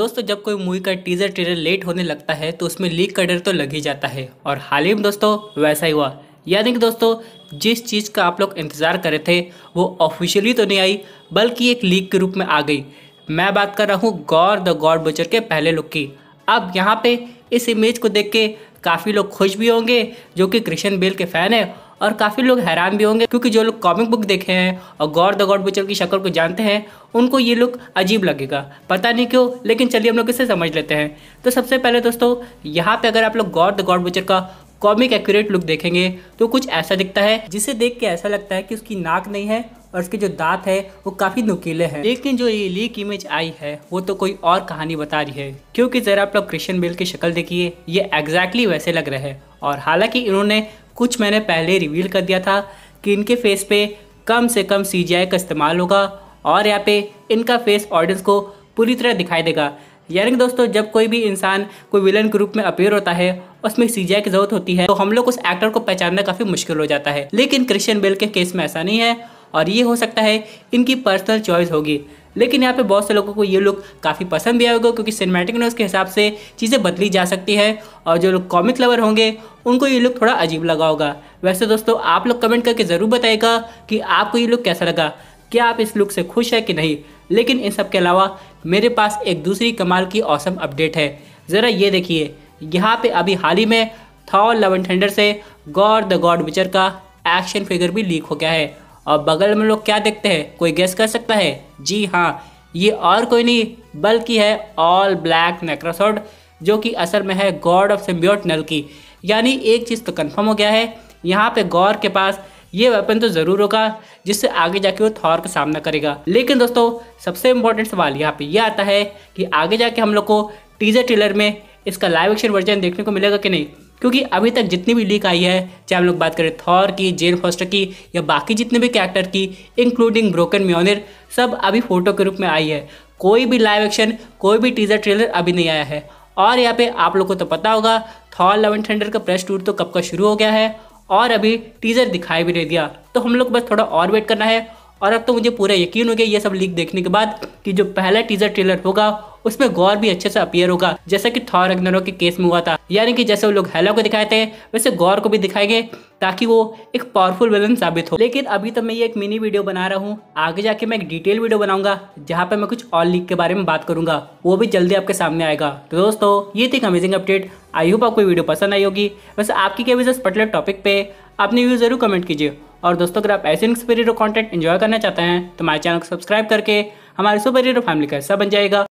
दोस्तों जब कोई मूवी का टीजर ट्रेलर लेट होने लगता है तो उसमें लीक का डर तो लग ही जाता है और हाल ही में दोस्तों वैसा ही हुआ यानी कि दोस्तों जिस चीज़ का आप लोग इंतज़ार कर रहे थे वो ऑफिशियली तो नहीं आई बल्कि एक लीक के रूप में आ गई मैं बात कर रहा हूँ गौर द गॉड बचर के पहले लुक की अब यहाँ पे इस इमेज को देख के काफ़ी लोग खुश भी होंगे जो कि कृष्ण बेल के फ़ैन हैं और काफ़ी लोग हैरान भी होंगे क्योंकि जो लोग कॉमिक बुक देखे हैं और गौर द गॉड बुचर की शक्ल को जानते हैं उनको ये लुक अजीब लगेगा पता नहीं क्यों लेकिन चलिए हम लोग इसे समझ लेते हैं तो सबसे पहले दोस्तों यहाँ पे अगर आप लोग गौर द गॉड बुचर का कॉमिक एक्यूरेट लुक देखेंगे तो कुछ ऐसा दिखता है जिसे देख के ऐसा लगता है कि उसकी नाक नहीं है और उसके जो दांत है वो काफ़ी नुकीले हैं लेकिन जो ये लीक इमेज आई है वो तो कोई और कहानी बता रही है क्योंकि ज़रा आप लोग क्रिश्चियन बेल की शक्ल देखिए ये एग्जैक्टली वैसे लग रहे हैं और हालांकि इन्होंने कुछ मैंने पहले रिवील कर दिया था कि इनके फेस पे कम से कम सी का इस्तेमाल होगा और यहाँ पे इनका फेस ऑडियंस को पूरी तरह दिखाई देगा यानी कि दोस्तों जब कोई भी इंसान कोई विलन के रूप में अपेयर होता है उसमें सी की जरूरत होती है तो हम लोग उस एक्टर को पहचानना काफ़ी मुश्किल हो जाता है लेकिन क्रिश्चियन बेल के केस में ऐसा नहीं है और ये हो सकता है इनकी पर्सनल चॉइस होगी लेकिन यहाँ पे बहुत से लोगों को ये लुक काफ़ी पसंद भी आएगा क्योंकि सिनेमैटिक न्यूज़ के हिसाब से चीज़ें बदली जा सकती है और जो लोग कॉमिक लवर होंगे उनको ये लुक थोड़ा अजीब लगा होगा वैसे दोस्तों आप लोग कमेंट करके ज़रूर बताएगा कि आपको ये लुक कैसा लगा क्या आप इस लुक से खुश है कि नहीं लेकिन इन सब के अलावा मेरे पास एक दूसरी कमाल की औसम अपडेट है ज़रा ये देखिए यहाँ पे अभी हाल ही में थॉर लेवन थंडर से गॉड द गॉड विचर का एक्शन फिगर भी लीक हो गया है और बगल में लोग क्या देखते हैं कोई गेस कर सकता है जी हाँ ये और कोई नहीं बल्कि है ऑल ब्लैक नेक्रासोड जो कि असल में है गॉड ऑफ सिम्बियोट नल की यानी एक चीज़ तो कन्फर्म हो गया है यहाँ पे गौर के पास ये वेपन तो ज़रूर होगा जिससे आगे जाके वो थॉर का सामना करेगा लेकिन दोस्तों सबसे इम्पोर्टेंट सवाल यहाँ पे ये यह आता है कि आगे जाके हम लोग को टीजर ट्रेलर में इसका लाइव एक्शन वर्जन देखने को मिलेगा कि नहीं क्योंकि अभी तक जितनी भी लीक आई है चाहे हम लोग बात करें थॉर की जेन फॉस्टर की या बाकी जितने भी कैरेक्टर की इंक्लूडिंग ब्रोकन म्योनर सब अभी फोटो के रूप में आई है कोई भी लाइव एक्शन कोई भी टीजर ट्रेलर अभी नहीं आया है और यहाँ पे आप लोग को तो पता होगा थॉर लेवन थंडर का प्रेस टूर तो कब का शुरू हो गया है और अभी टीजर दिखाई भी नहीं दिया तो हम लोग बस थोड़ा और वेट करना है और अब तो मुझे पूरा यकीन हो गया ये सब लीक देखने के बाद कि जो पहला टीजर ट्रेलर होगा उसमें गौर भी अच्छे से अपियर होगा जैसा कि थॉर रग्नरो के केस में हुआ था यानी कि जैसे वो लोग हेलो को दिखाए थे वैसे गौर को भी दिखाएंगे ताकि वो एक पावरफुल विलन साबित हो लेकिन अभी तो मैं ये एक मिनी वीडियो बना रहा हूँ आगे जाके मैं एक डिटेल वीडियो बनाऊंगा जहाँ पे मैं कुछ और लीक के बारे में बात करूंगा वो भी जल्दी आपके सामने आएगा तो दोस्तों ये थी अमेजिंग अपडेट आई होप आपको वीडियो पसंद आई होगी वैसे आपकी क्या विजय पर्टिकुलर टॉपिक पे अपने व्यू जरूर कमेंट कीजिए और दोस्तों अगर आप ऐसे सुपर हीरो कॉन्टेंट इन्जॉय करना चाहते हैं तो हमारे चैनल को सब्सक्राइब करके हमारे सुपर हीरो फैमिली का हिस्सा बन जाएगा